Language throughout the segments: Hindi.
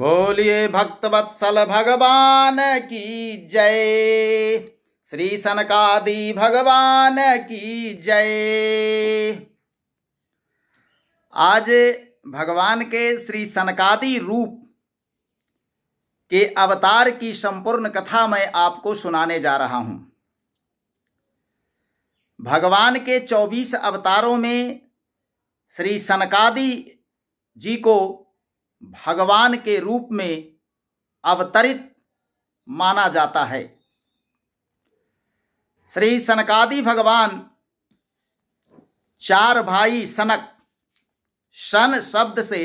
बोलिए भक्तवत्सल भगवान की जय श्री सनकादि भगवान की जय आज भगवान के श्री सनकादि रूप के अवतार की संपूर्ण कथा मैं आपको सुनाने जा रहा हूं भगवान के 24 अवतारों में श्री सनकादि जी को भगवान के रूप में अवतरित माना जाता है श्री सनकादि भगवान चार भाई सनक सन शब्द से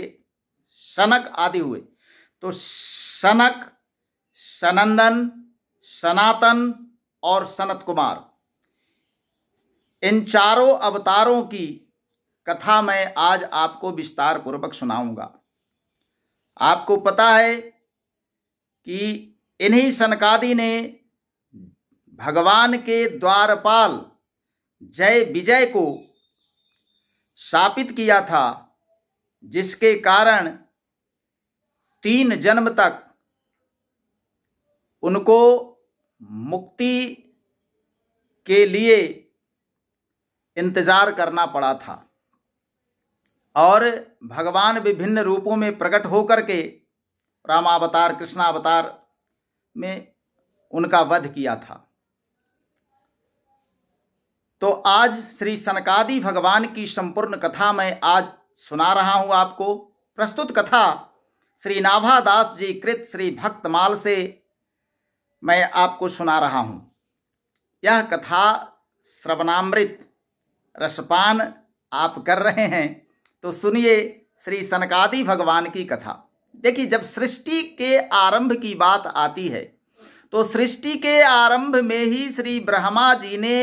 सनक आदि हुए तो सनक सनंदन सनातन और सनत कुमार इन चारों अवतारों की कथा मैं आज आपको विस्तार पूर्वक सुनाऊंगा आपको पता है कि इन्हीं सनकादि ने भगवान के द्वारपाल जय विजय को शापित किया था जिसके कारण तीन जन्म तक उनको मुक्ति के लिए इंतज़ार करना पड़ा था और भगवान विभिन्न रूपों में प्रकट होकर के रामावतार कृष्णावतार में उनका वध किया था तो आज श्री सनकादि भगवान की संपूर्ण कथा मैं आज सुना रहा हूं आपको प्रस्तुत कथा श्री नाभादास जी कृत श्री भक्तमाल से मैं आपको सुना रहा हूं यह कथा श्रवणामृत रसपान आप कर रहे हैं तो सुनिए श्री सनकादि भगवान की कथा देखिए जब सृष्टि के आरंभ की बात आती है तो सृष्टि के आरंभ में ही श्री ब्रह्मा जी ने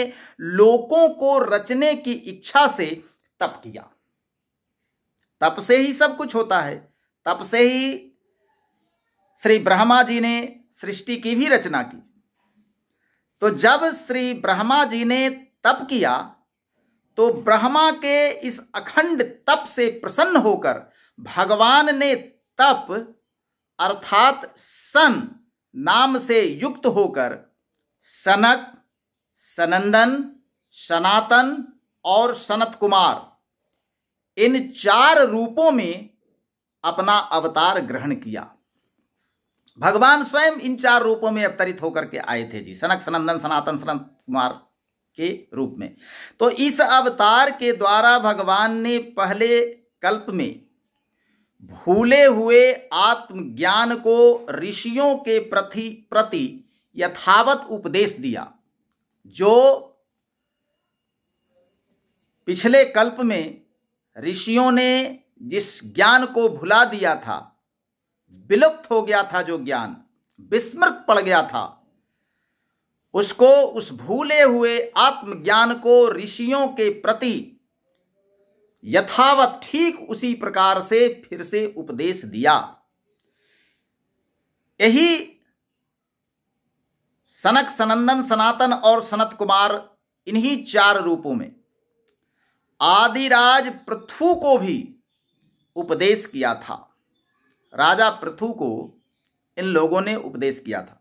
लोकों को रचने की इच्छा से तप किया तप से ही सब कुछ होता है तप से ही श्री ब्रह्मा जी ने सृष्टि की भी रचना की तो जब श्री ब्रह्मा जी ने तप किया तो ब्रह्मा के इस अखंड तप से प्रसन्न होकर भगवान ने तप अर्थात सन नाम से युक्त होकर सनक सनंदन सनातन और सनत कुमार इन चार रूपों में अपना अवतार ग्रहण किया भगवान स्वयं इन चार रूपों में अवतरित होकर के आए थे जी सनक सनंदन सनातन सनत कुमार के रूप में तो इस अवतार के द्वारा भगवान ने पहले कल्प में भूले हुए आत्मज्ञान को ऋषियों के प्रति प्रति यथावत उपदेश दिया जो पिछले कल्प में ऋषियों ने जिस ज्ञान को भुला दिया था विलुप्त हो गया था जो ज्ञान विस्मृत पड़ गया था उसको उस भूले हुए आत्मज्ञान को ऋषियों के प्रति यथावत ठीक उसी प्रकार से फिर से उपदेश दिया यही सनक सनंदन सनातन और सनत कुमार इन्हीं चार रूपों में आदिराज पृथु को भी उपदेश किया था राजा पृथु को इन लोगों ने उपदेश किया था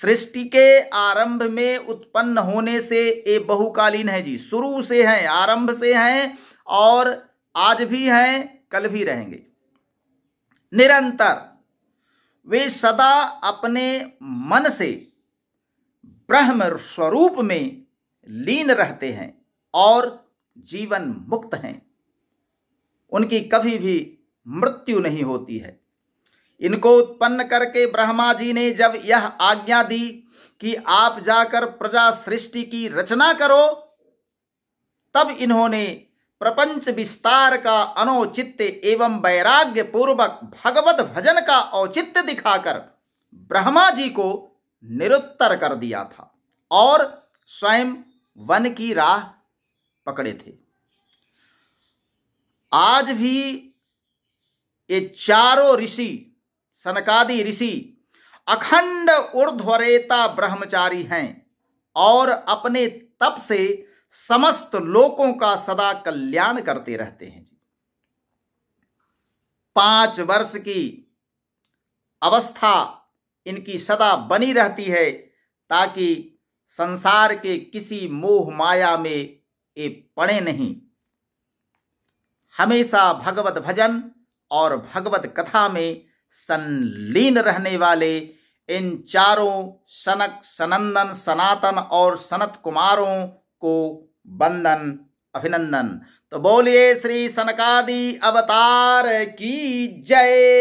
सृष्टि के आरंभ में उत्पन्न होने से ये बहुकालीन है जी शुरू से हैं आरंभ से हैं और आज भी हैं कल भी रहेंगे निरंतर वे सदा अपने मन से ब्रह्म स्वरूप में लीन रहते हैं और जीवन मुक्त हैं उनकी कभी भी मृत्यु नहीं होती है इनको उत्पन्न करके ब्रह्मा जी ने जब यह आज्ञा दी कि आप जाकर प्रजा सृष्टि की रचना करो तब इन्होंने प्रपंच विस्तार का अनौचित्य एवं वैराग्य पूर्वक भगवत भजन का औचित्य दिखाकर ब्रह्मा जी को निरुत्तर कर दिया था और स्वयं वन की राह पकड़े थे आज भी ये चारों ऋषि सनकादि ऋषि अखंड ऊर्ध्वरेता ब्रह्मचारी हैं और अपने तप से समस्त लोकों का सदा कल्याण करते रहते हैं जी पांच वर्ष की अवस्था इनकी सदा बनी रहती है ताकि संसार के किसी मोह माया में ये पड़े नहीं हमेशा भगवत भजन और भगवत कथा में संलीन रहने वाले इन चारों सनक सनंदन सनातन और सनत कुमारों को बंदन अभिनंदन तो बोलिए श्री सनकादि अवतार की जय